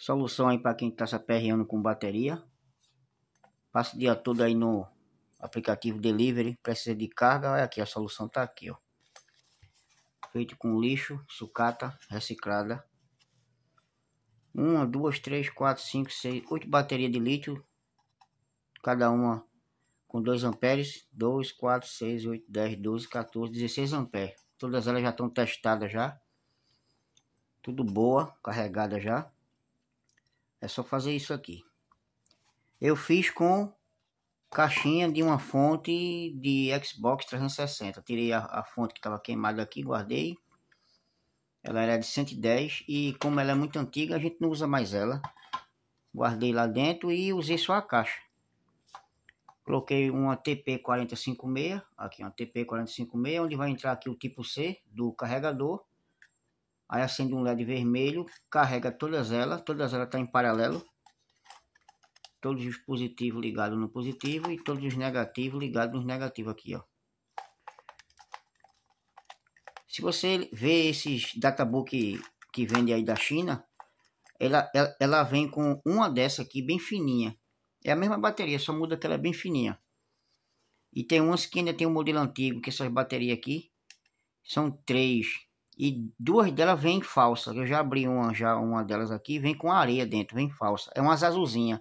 Solução aí para quem está se aperreando com bateria. Passa o dia todo aí no aplicativo delivery, precisa de carga, olha aqui, a solução está aqui, ó. Feito com lixo, sucata, reciclada. Uma, duas, três, quatro, cinco, seis, oito baterias de lítio. Cada uma com 2 amperes, 2, 4, 6, 8, 10, 12, 14, 16 amperes. Todas elas já estão testadas já. Tudo boa, carregada já. É só fazer isso aqui. Eu fiz com caixinha de uma fonte de Xbox 360. Tirei a, a fonte que estava queimada aqui, guardei. Ela era de 110 e como ela é muito antiga, a gente não usa mais ela. Guardei lá dentro e usei só a caixa. Coloquei uma TP456, aqui uma TP456, onde vai entrar aqui o tipo C do carregador Aí acende um LED vermelho, carrega todas elas, todas elas estão tá em paralelo. Todos os positivos ligados no positivo e todos os negativos ligados nos negativos aqui, ó. Se você vê esses databook que vende aí da China, ela, ela, vem com uma dessa aqui bem fininha. É a mesma bateria, só muda que ela é bem fininha. E tem umas que ainda tem o um modelo antigo, que essas baterias aqui são três e duas delas vêm falsa. Eu já abri uma, já uma delas aqui, vem com areia dentro, vem falsa. É umas azulzinha.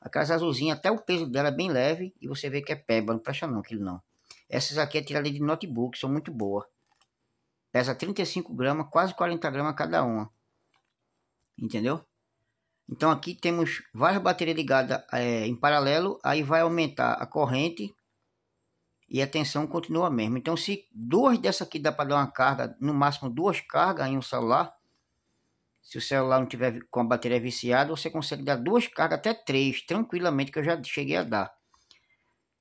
Aquelas azulzinha, até o peso dela é bem leve e você vê que é peba, não presta não aquilo não. Essas aqui é tirada de notebook, são muito boas. Pesa 35 gramas, quase 40 gramas cada uma. Entendeu? Então aqui temos várias baterias ligadas é, em paralelo, aí vai aumentar a corrente e a tensão continua a mesma. Então, se duas dessa aqui dá para dar uma carga, no máximo duas cargas em um celular, se o celular não tiver com a bateria viciada, você consegue dar duas cargas, até três, tranquilamente, que eu já cheguei a dar.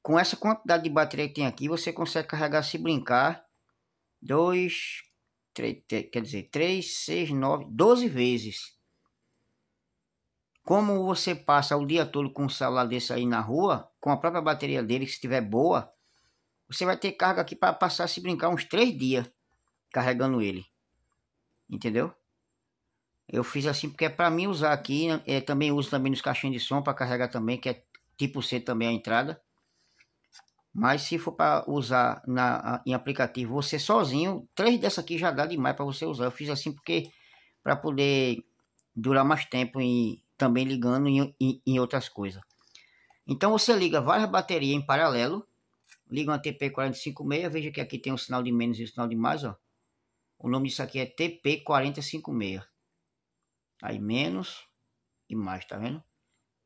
Com essa quantidade de bateria que tem aqui, você consegue carregar, se brincar, dois, três, quer dizer, três, seis, nove, doze vezes. Como você passa o dia todo com um celular desse aí na rua, com a própria bateria dele, se estiver boa, você vai ter carga aqui para passar se brincar uns três dias carregando ele. Entendeu? Eu fiz assim porque é para mim usar aqui. É, também uso também nos caixinhos de som para carregar também, que é tipo C também a entrada. Mas se for para usar na, em aplicativo você sozinho, três dessa aqui já dá demais para você usar. Eu fiz assim porque para poder durar mais tempo e também ligando em, em, em outras coisas. Então você liga várias baterias em paralelo liga uma tp 456 veja que aqui tem um sinal de menos e um sinal de mais, ó. O nome disso aqui é tp 456 Aí menos e mais, tá vendo?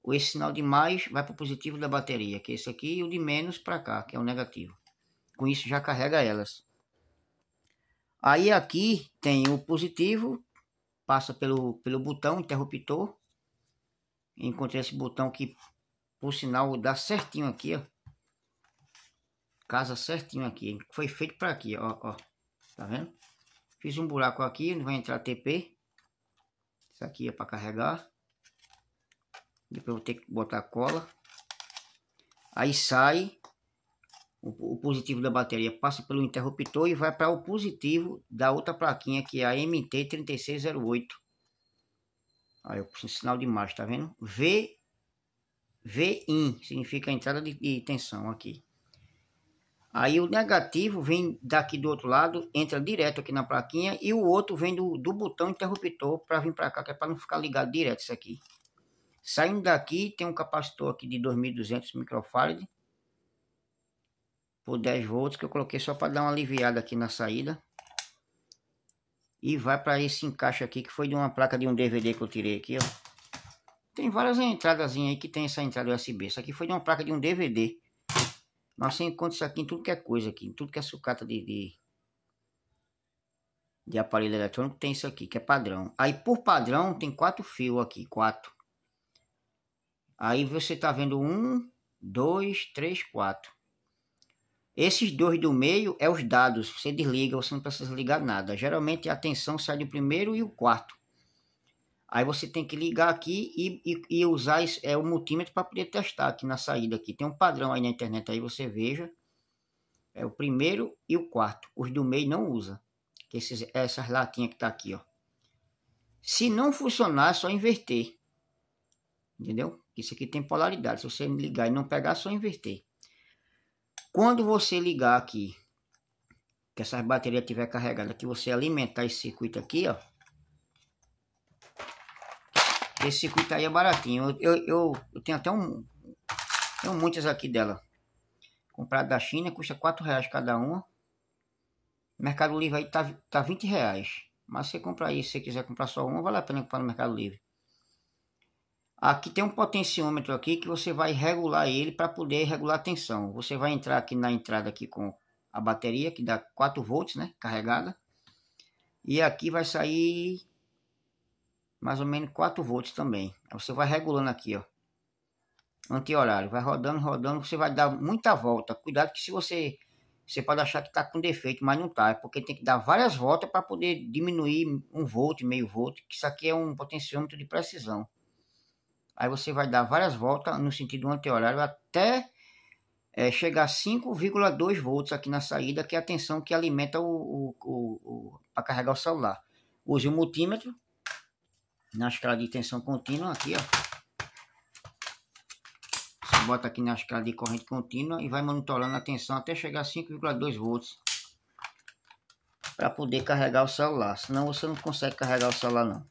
Esse sinal de mais vai para o positivo da bateria, que é esse aqui, e o de menos para cá, que é o negativo. Com isso já carrega elas. Aí aqui tem o positivo, passa pelo, pelo botão interruptor. Encontrei esse botão que, por sinal, dá certinho aqui, ó casa certinho aqui. Foi feito para aqui, ó, ó. Tá vendo? Fiz um buraco aqui, vai entrar TP. Isso aqui é para carregar. Depois vou ter que botar cola. Aí sai o, o positivo da bateria, passa pelo interruptor e vai para o positivo da outra plaquinha que é a MT3608. Aí o sinal de marcha, tá vendo? V, VIN significa entrada de, de tensão aqui. Aí o negativo vem daqui do outro lado, entra direto aqui na plaquinha e o outro vem do, do botão interruptor para vir para cá, que é para não ficar ligado direto isso aqui. Saindo daqui tem um capacitor aqui de 2200 microfarad por 10 volts que eu coloquei só para dar uma aliviada aqui na saída. E vai para esse encaixe aqui que foi de uma placa de um DVD que eu tirei aqui, ó. Tem várias entradas aí que tem essa entrada USB. Isso aqui foi de uma placa de um DVD mas você encontra isso aqui em tudo que é coisa aqui, em tudo que é sucata de, de, de aparelho eletrônico tem isso aqui, que é padrão. Aí por padrão tem quatro fios aqui, quatro. Aí você tá vendo um, dois, três, quatro. Esses dois do meio é os dados, você desliga, você não precisa ligar nada. Geralmente a tensão sai do primeiro e o quarto. Aí você tem que ligar aqui e, e, e usar é, o multímetro para poder testar aqui na saída aqui. Tem um padrão aí na internet aí, você veja. É o primeiro e o quarto. Os do meio não usa. Que esses, essas latinhas que tá aqui, ó. Se não funcionar, é só inverter. Entendeu? Isso aqui tem polaridade. Se você ligar e não pegar, é só inverter. Quando você ligar aqui, que essas baterias estiver carregadas, que você alimentar esse circuito aqui, ó esse circuito aí é baratinho. Eu, eu, eu, tenho até um. Tenho muitas aqui dela. Comprado da China, custa 4 reais cada uma. Mercado Livre aí tá, tá 20 reais. Mas se você comprar aí, se você quiser comprar só uma, vale a pena comprar no Mercado Livre. Aqui tem um potenciômetro aqui que você vai regular ele para poder regular a tensão. Você vai entrar aqui na entrada aqui com a bateria que dá 4 volts, né, carregada. E aqui vai sair mais ou menos 4 volts também. você vai regulando aqui, ó. Anti-horário, vai rodando, rodando, você vai dar muita volta. Cuidado que se você você pode achar que tá com defeito, mas não tá, é porque tem que dar várias voltas para poder diminuir um volt, meio volt, que isso aqui é um potenciômetro de precisão. Aí você vai dar várias voltas no sentido anti-horário até é, chegar a 5,2 volts aqui na saída, que é a tensão que alimenta o, o, o, o para carregar o celular. Use o multímetro na escala de tensão contínua aqui, ó. Você bota aqui na escala de corrente contínua e vai monitorando a tensão até chegar a 5,2 volts para poder carregar o celular, senão você não consegue carregar o celular não.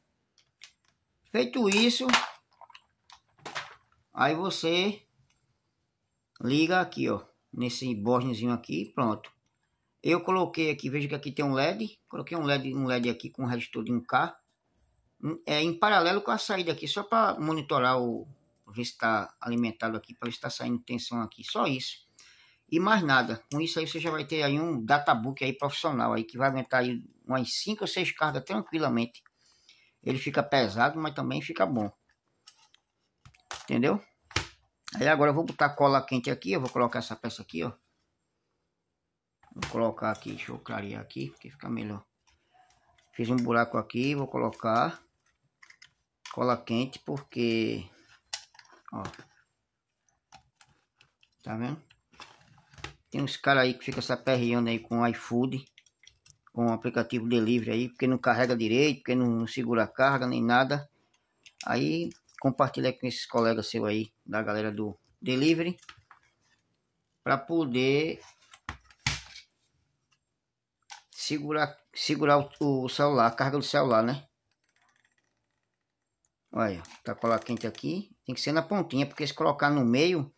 Feito isso, aí você liga aqui, ó, nesse bornezinho aqui, pronto. Eu coloquei aqui, veja que aqui tem um LED, coloquei um LED, um LED aqui com um resistor de 1K, é, em paralelo com a saída aqui, só para monitorar o ver se está alimentado aqui, para está saindo tensão aqui, só isso. E mais nada. Com isso aí você já vai ter aí um databook aí profissional aí que vai aguentar aí umas 5 ou 6 cargas tranquilamente. Ele fica pesado, mas também fica bom. Entendeu? Aí agora eu vou botar cola quente aqui, eu vou colocar essa peça aqui, ó. Vou colocar aqui, deixa eu clarear aqui, que fica melhor. Fiz um buraco aqui, vou colocar cola quente porque, ó, tá vendo? Tem uns caras aí que fica se aperreando aí com iFood, com o aplicativo delivery aí, porque não carrega direito, porque não segura a carga nem nada. Aí compartilha com esses colegas seu aí, da galera do delivery, para poder segurar, segurar o, o celular, a carga do celular, né? Olha, tá cola quente aqui. Tem que ser na pontinha, porque se colocar no meio,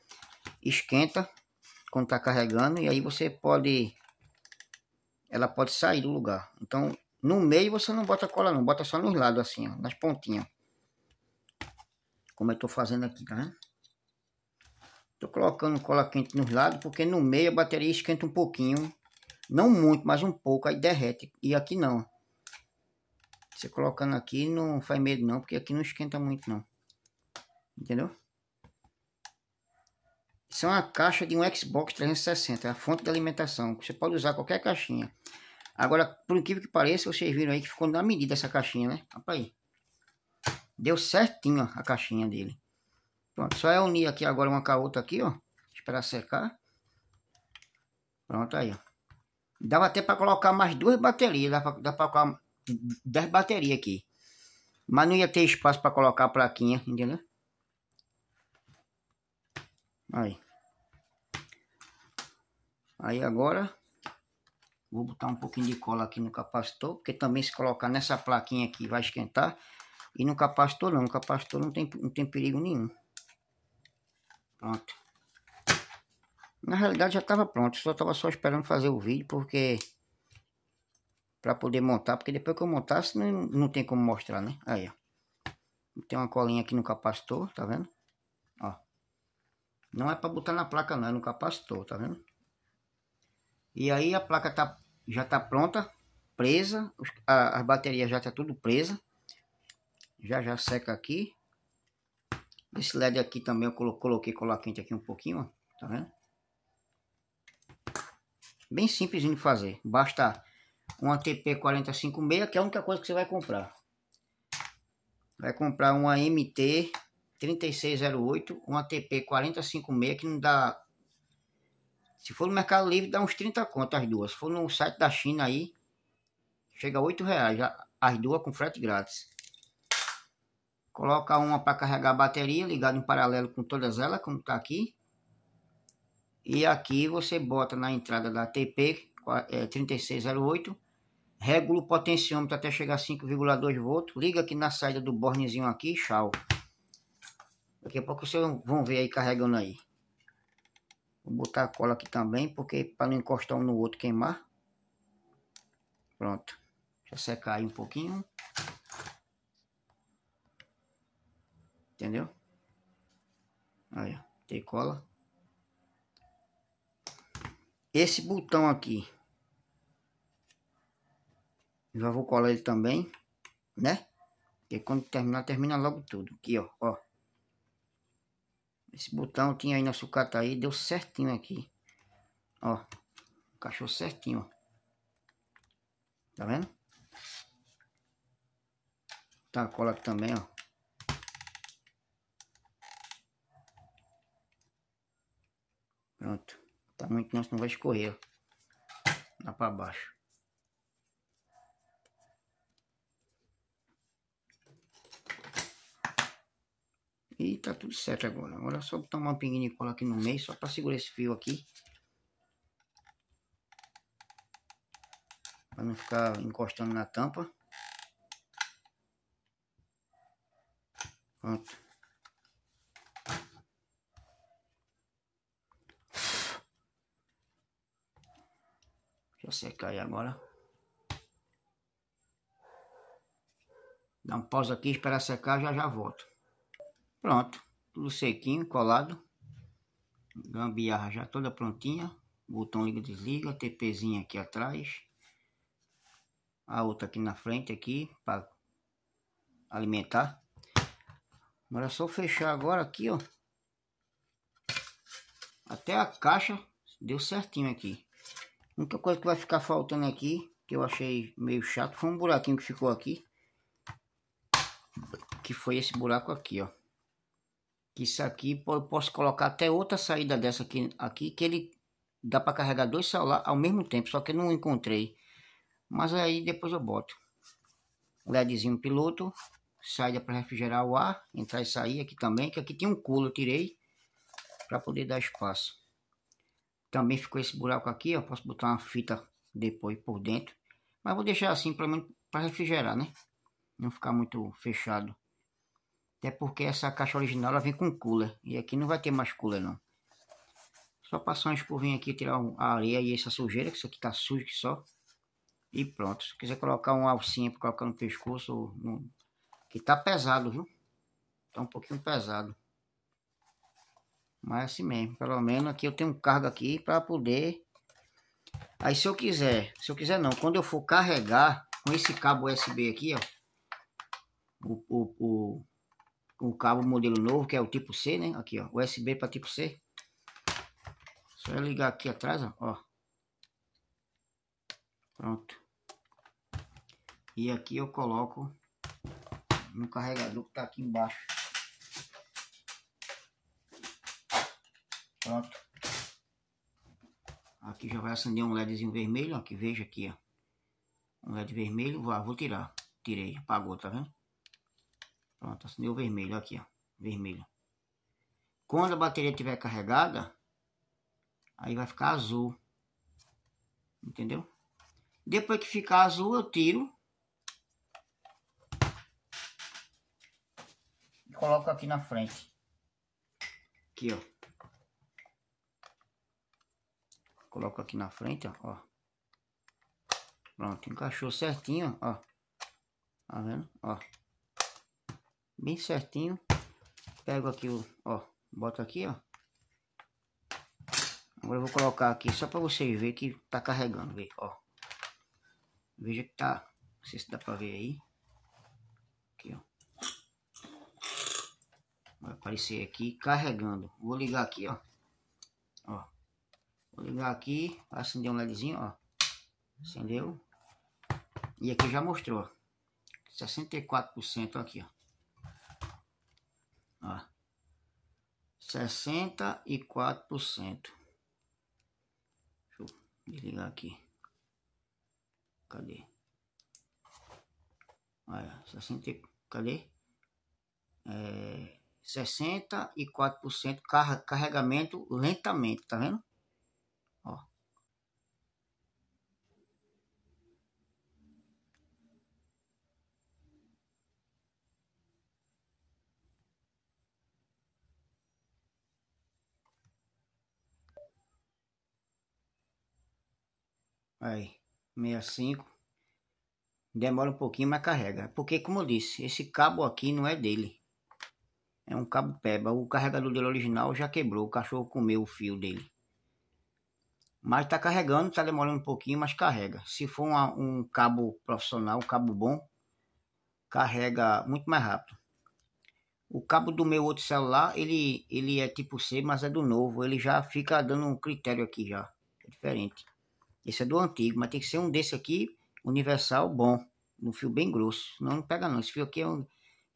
esquenta quando tá carregando. E aí você pode... Ela pode sair do lugar. Então, no meio você não bota cola não. Bota só nos lados, assim, ó. Nas pontinhas. Como eu tô fazendo aqui, tá vendo? Tô colocando cola quente nos lados, porque no meio a bateria esquenta um pouquinho. Não muito, mas um pouco. Aí derrete. E aqui não, você colocando aqui não faz medo não, porque aqui não esquenta muito não. Entendeu? Isso é uma caixa de um Xbox 360, é a fonte de alimentação. Você pode usar qualquer caixinha. Agora, por incrível que pareça, vocês viram aí que ficou na medida essa caixinha, né? Olha aí. Deu certinho ó, a caixinha dele. Pronto, só é unir aqui agora uma com a outra aqui, ó. Esperar secar. Pronto aí, ó. Dava até para colocar mais duas baterias. Dá para 10 baterias aqui. Mas não ia ter espaço para colocar a plaquinha, entendeu? Aí. Aí agora, vou botar um pouquinho de cola aqui no capacitor, porque também se colocar nessa plaquinha aqui vai esquentar. E no capacitor não, no capacitor não tem, não tem perigo nenhum. Pronto. Na realidade já estava pronto, só estava só esperando fazer o vídeo, porque para poder montar, porque depois que eu montar, senão não, não tem como mostrar, né? Aí, ó. Tem uma colinha aqui no capacitor, tá vendo? Ó. Não é para botar na placa não, é no capacitor, tá vendo? E aí a placa tá, já tá pronta, presa, a, as baterias já tá tudo presa. Já já seca aqui. Esse LED aqui também eu coloquei cola quente aqui um pouquinho, ó, tá vendo? Bem simples de fazer, basta uma TP456, que é a única coisa que você vai comprar. Vai comprar uma MT 3608, uma TP456, que não dá... Se for no Mercado Livre, dá uns 30 contas as duas. Se for no site da China aí, chega a 8 reais as duas com frete grátis. Coloca uma para carregar a bateria, ligado em paralelo com todas elas, como está aqui. E aqui você bota na entrada da TP 3608 regula o potenciômetro até chegar a 5,2 volts, liga aqui na saída do bornezinho aqui e tchau. Daqui a pouco vocês vão ver aí carregando aí. Vou botar a cola aqui também, porque para não encostar um no outro queimar. Pronto. Deixa secar aí um pouquinho. Entendeu? Aí, tem cola. Esse botão aqui, já vou colar ele também, né? Porque quando terminar, termina logo tudo. Aqui, ó, ó. Esse botão tinha aí na sucata aí, deu certinho aqui. Ó, encaixou certinho, ó. Tá vendo? Tá cola aqui também, ó. Pronto. Tá muito não, senão vai escorrer, ó. Lá pra baixo. E tá tudo certo agora. Agora é só botar uma pinguinha de cola aqui no meio, só pra segurar esse fio aqui. Pra não ficar encostando na tampa. Pronto. Deixa eu secar aí agora. Dá um pausa aqui, esperar secar, já já volto. Pronto, tudo sequinho, colado. Gambiarra já toda prontinha. Botão liga desliga, TPzinho aqui atrás. A outra aqui na frente aqui para alimentar. Agora é só fechar agora aqui, ó. Até a caixa deu certinho aqui. A única coisa que vai ficar faltando aqui, que eu achei meio chato, foi um buraquinho que ficou aqui. Que foi esse buraco aqui, ó que isso aqui posso colocar até outra saída dessa aqui, aqui que ele dá para carregar dois celulares ao mesmo tempo, só que eu não encontrei. Mas aí depois eu boto. LEDzinho piloto, saída para refrigerar o ar, entrar e sair aqui também, que aqui tem um culo, eu tirei para poder dar espaço. Também ficou esse buraco aqui, eu posso botar uma fita depois por dentro, mas vou deixar assim para refrigerar, né? Não ficar muito fechado. Até porque essa caixa original ela vem com cooler. E aqui não vai ter mais cooler não. Só passar uma escovinha aqui, tirar a areia e essa sujeira, que isso aqui tá sujo que só. E pronto. Se quiser colocar um alcinha para colocar no pescoço, no... que tá pesado, viu? Tá um pouquinho pesado. Mas é assim mesmo, pelo menos aqui eu tenho um cargo aqui para poder... Aí se eu quiser, se eu quiser não, quando eu for carregar com esse cabo USB aqui, ó, o, o, o o cabo modelo novo, que é o tipo C, né? Aqui, ó, USB para tipo C. Só ligar aqui atrás, ó. Pronto. E aqui eu coloco no carregador que tá aqui embaixo. Pronto. Aqui já vai acender um LEDzinho vermelho, ó, que veja aqui, ó. Um LED vermelho, vou ah, vou tirar. Tirei, apagou, tá vendo? Pronto, acendeu o vermelho aqui, ó. Vermelho. Quando a bateria estiver carregada, aí vai ficar azul. Entendeu? Depois que ficar azul, eu tiro. E coloco aqui na frente. Aqui, ó. Coloco aqui na frente, ó. Pronto, encaixou certinho, ó. Tá vendo? Ó bem certinho. Pego aqui o, ó, boto aqui, ó. Agora eu vou colocar aqui só para vocês verem que tá carregando, vê, ó. Veja que tá, não sei se dá para ver aí. Aqui, ó. Vai aparecer aqui carregando. Vou ligar aqui, ó. Ó. Vou ligar aqui, acender um ledzinho, ó. Acendeu. E aqui já mostrou, 64% aqui, ó. Ó. Ah, 64%. Deixa eu desligar aqui. Cadê? Olha, 60, cadê? É, 64% carregamento lentamente, tá vendo? Aí, 65. Demora um pouquinho, mas carrega. Porque, como eu disse, esse cabo aqui não é dele. É um cabo peba. O carregador dele original já quebrou. O cachorro comeu o fio dele. Mas tá carregando, tá demorando um pouquinho, mas carrega. Se for uma, um cabo profissional, um cabo bom, carrega muito mais rápido. O cabo do meu outro celular, ele, ele é tipo C, mas é do novo. Ele já fica dando um critério aqui já. É diferente. Esse é do antigo, mas tem que ser um desse aqui, universal, bom. Um fio bem grosso. Não, não pega não. Esse fio aqui é um,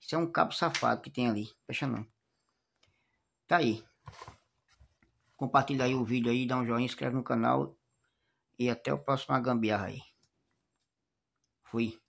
esse é um cabo safado que tem ali. Fecha não. Tá aí. Compartilha aí o vídeo aí, dá um joinha, inscreve no canal. E até o próximo Gambiarra aí. Fui.